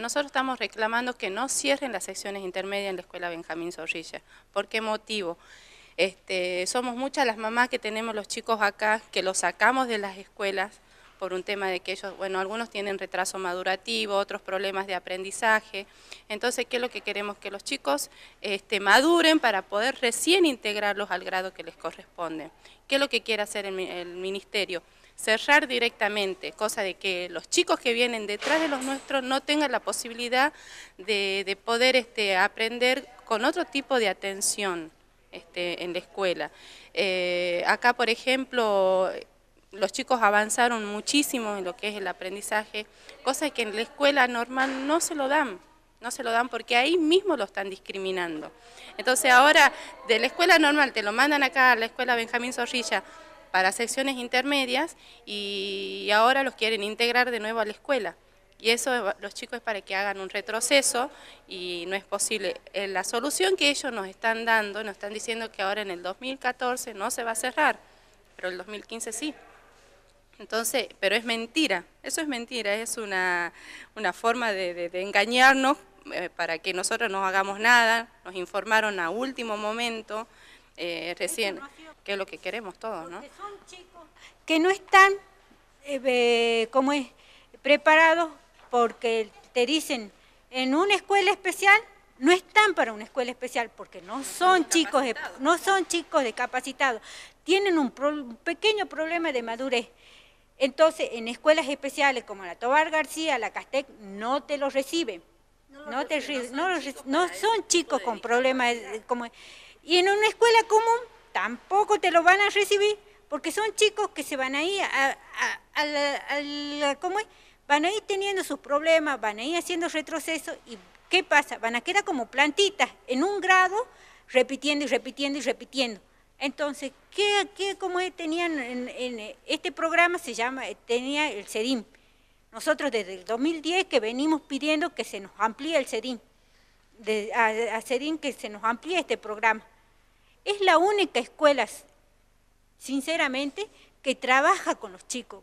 nosotros estamos reclamando que no cierren las secciones intermedias en la Escuela Benjamín Zorrilla. ¿Por qué motivo? Este, somos muchas las mamás que tenemos los chicos acá, que los sacamos de las escuelas por un tema de que ellos, bueno, algunos tienen retraso madurativo, otros problemas de aprendizaje. Entonces, ¿qué es lo que queremos? Que los chicos este, maduren para poder recién integrarlos al grado que les corresponde. ¿Qué es lo que quiere hacer el ministerio? cerrar directamente, cosa de que los chicos que vienen detrás de los nuestros no tengan la posibilidad de, poder este, aprender con otro tipo de atención este, en la escuela. Eh, acá, por ejemplo, los chicos avanzaron muchísimo en lo que es el aprendizaje, cosa que en la escuela normal no se lo dan no se lo dan porque ahí mismo lo están discriminando. Entonces ahora de la escuela normal te lo mandan acá a la escuela Benjamín Zorrilla, para secciones intermedias y ahora los quieren integrar de nuevo a la escuela. Y eso los chicos es para que hagan un retroceso y no es posible. Eh, la solución que ellos nos están dando, nos están diciendo que ahora en el 2014 no se va a cerrar, pero el 2015 sí. Entonces, pero es mentira, eso es mentira, es una, una forma de, engañarnos eh, para que nosotros no hagamos nada, nos informaron a último momento, eh, recién, que es lo que queremos todos, ¿no? chicos que no están, eh, como es, preparados porque te dicen, en una escuela especial no están para una escuela especial porque no, son chicos no son chicos discapacitados tienen un, pequeño problema de madurez entonces en escuelas especiales como la Tobar García la Castec no te los reciben no, te, no, son, chicos, no son chicos con problemas eh, como y en una escuela común tampoco te lo van a recibir porque son chicos que se van a ir a, ¿cómo es? Van a ir teniendo sus problemas, van a ir haciendo retrocesos y ¿qué pasa? Van a quedar como plantitas en un grado repitiendo y repitiendo y repitiendo. Entonces, ¿qué, qué como tenían en, eh, este programa? Se llama, eh, tenía el CEDIM. Nosotros desde el 2010 que venimos pidiendo que se nos amplíe el CEDIM, de, a, a que se nos amplíe este programa. Es la única escuela, sinceramente, que trabaja con los chicos,